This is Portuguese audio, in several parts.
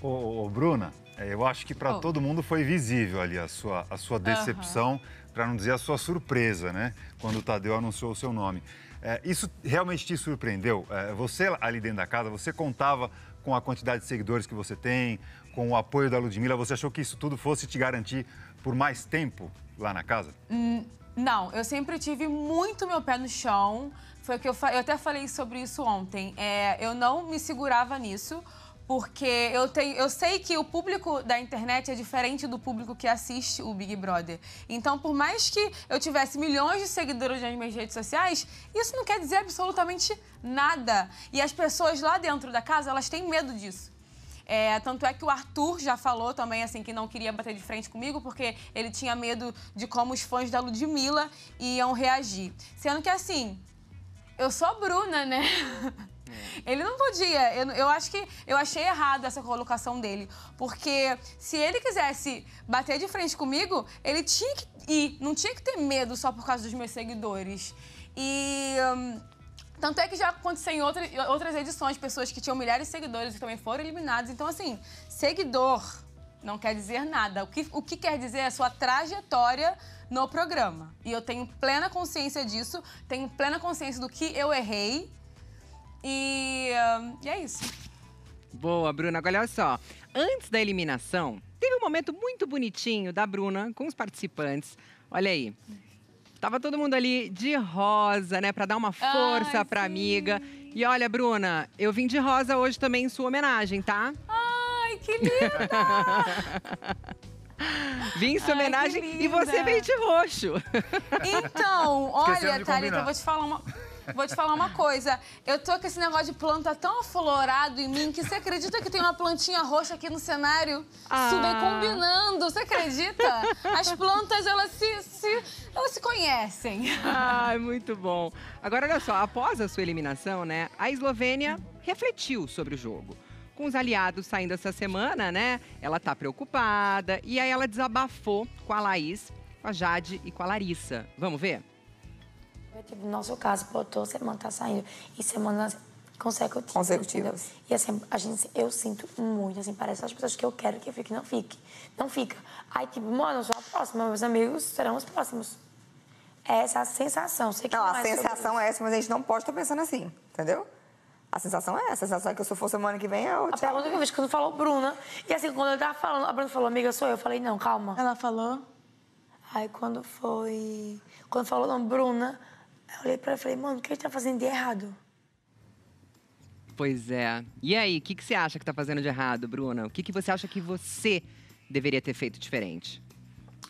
Ô, ô, Bruna, é, eu acho que para oh. todo mundo foi visível ali a sua, a sua decepção, uhum. para não dizer a sua surpresa, né? Quando o Tadeu anunciou o seu nome. É, isso realmente te surpreendeu? É, você ali dentro da casa, você contava com a quantidade de seguidores que você tem, com o apoio da Ludmilla, você achou que isso tudo fosse te garantir por mais tempo lá na casa? Hum, não, eu sempre tive muito meu pé no chão. Foi que eu, eu até falei sobre isso ontem. É, eu não me segurava nisso porque eu, tenho, eu sei que o público da internet é diferente do público que assiste o Big Brother. Então, por mais que eu tivesse milhões de seguidores nas minhas redes sociais, isso não quer dizer absolutamente nada. E as pessoas lá dentro da casa, elas têm medo disso. É, tanto é que o Arthur já falou também, assim, que não queria bater de frente comigo, porque ele tinha medo de como os fãs da Ludmilla iam reagir. Sendo que, assim, eu sou a Bruna, né? É. Ele não podia. Eu, eu acho que eu achei errado essa colocação dele. Porque se ele quisesse bater de frente comigo, ele tinha que ir. Não tinha que ter medo só por causa dos meus seguidores. E. Hum, tanto é que já aconteceu em outra, outras edições, pessoas que tinham milhares de seguidores e também foram eliminadas. Então, assim, seguidor não quer dizer nada. O que, o que quer dizer é a sua trajetória no programa. E eu tenho plena consciência disso, tenho plena consciência do que eu errei e, e é isso. Boa, Bruna. Agora, olha só. Antes da eliminação, teve um momento muito bonitinho da Bruna com os participantes. Olha aí. Tava todo mundo ali de rosa, né? Pra dar uma força Ai, pra sim. amiga. E olha, Bruna, eu vim de rosa hoje também em sua homenagem, tá? Ai, que linda! Vim em sua Ai, homenagem e você veio de roxo. Então, olha, Thalita, eu vou te falar uma. Vou te falar uma coisa. Eu tô com esse negócio de planta tão aflorado em mim que você acredita que tem uma plantinha roxa aqui no cenário? Ah. Isso combinando, você acredita? As plantas, elas se, se, elas se conhecem. Ai, muito bom. Agora, olha só, após a sua eliminação, né, a Eslovênia refletiu sobre o jogo com os aliados saindo essa semana, né? Ela tá preocupada e aí ela desabafou com a Laís, com a Jade e com a Larissa. Vamos ver? Tipo, no nosso caso, pô, toda semana tá saindo. E semanas consecutivas. Consecutivas. Entendeu? E assim, a gente, eu sinto muito, assim, parece as pessoas que eu quero que fique, não fique. Não fica. Aí, tipo, mano, eu sou a próxima, meus amigos serão os próximos. É essa a sensação. Sei que não, não a é sensação é essa, mas a gente não pode estar pensando assim, entendeu? A sensação é essa, a sensação é que se eu for semana que vem é outra. A pergunta que eu fiz quando falou Bruna, e assim, quando eu tava falando, a Bruna falou, amiga, sou eu. Eu falei, não, calma. Ela falou? Aí quando foi. Quando falou, não, Bruna, eu olhei pra ela e falei, mano, o que a gente tá fazendo de errado? Pois é. E aí, o que, que você acha que tá fazendo de errado, Bruna? O que, que você acha que você deveria ter feito diferente?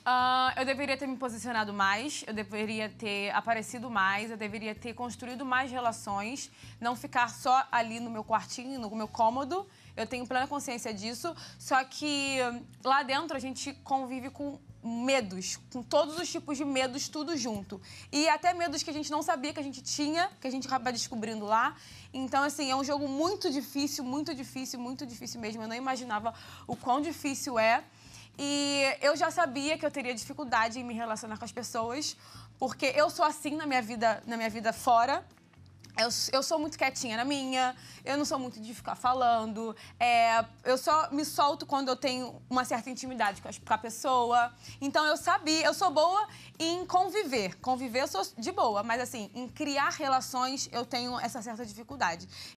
Uh, eu deveria ter me posicionado mais, eu deveria ter aparecido mais, eu deveria ter construído mais relações, não ficar só ali no meu quartinho, no meu cômodo. Eu tenho plena consciência disso. Só que hum, lá dentro a gente convive com medos, com todos os tipos de medos, tudo junto. E até medos que a gente não sabia que a gente tinha, que a gente acaba descobrindo lá. Então, assim, é um jogo muito difícil, muito difícil, muito difícil mesmo. Eu não imaginava o quão difícil é. E eu já sabia que eu teria dificuldade em me relacionar com as pessoas, porque eu sou assim na minha vida, na minha vida fora. Eu, eu sou muito quietinha na minha, eu não sou muito de ficar falando. É, eu só me solto quando eu tenho uma certa intimidade com a, com a pessoa. Então eu sabia, eu sou boa em conviver. Conviver eu sou de boa, mas assim, em criar relações eu tenho essa certa dificuldade.